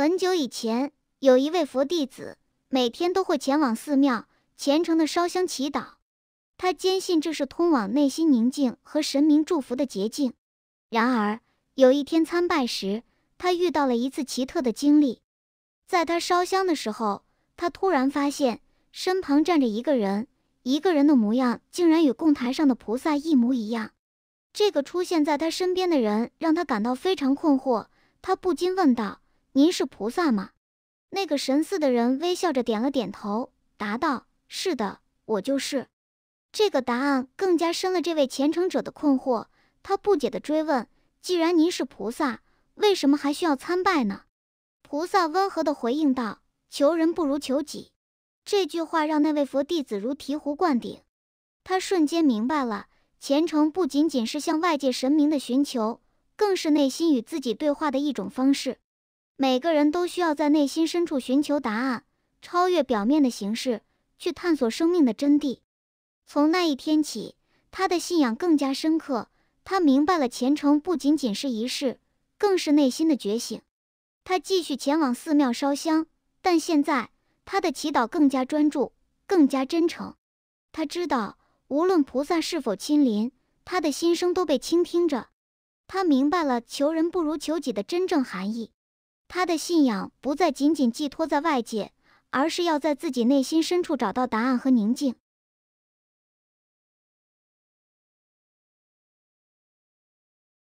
很久以前，有一位佛弟子，每天都会前往寺庙虔诚的烧香祈祷。他坚信这是通往内心宁静和神明祝福的捷径。然而，有一天参拜时，他遇到了一次奇特的经历。在他烧香的时候，他突然发现身旁站着一个人，一个人的模样竟然与供台上的菩萨一模一样。这个出现在他身边的人让他感到非常困惑，他不禁问道。您是菩萨吗？那个神似的人微笑着点了点头，答道：“是的，我就是。”这个答案更加深了这位虔诚者的困惑。他不解地追问：“既然您是菩萨，为什么还需要参拜呢？”菩萨温和地回应道：“求人不如求己。”这句话让那位佛弟子如醍醐灌顶，他瞬间明白了：虔诚不仅仅是向外界神明的寻求，更是内心与自己对话的一种方式。每个人都需要在内心深处寻求答案，超越表面的形式，去探索生命的真谛。从那一天起，他的信仰更加深刻。他明白了，虔诚不仅仅是仪式，更是内心的觉醒。他继续前往寺庙烧香，但现在他的祈祷更加专注，更加真诚。他知道，无论菩萨是否亲临，他的心声都被倾听着。他明白了“求人不如求己”的真正含义。他的信仰不再仅仅寄托在外界，而是要在自己内心深处找到答案和宁静。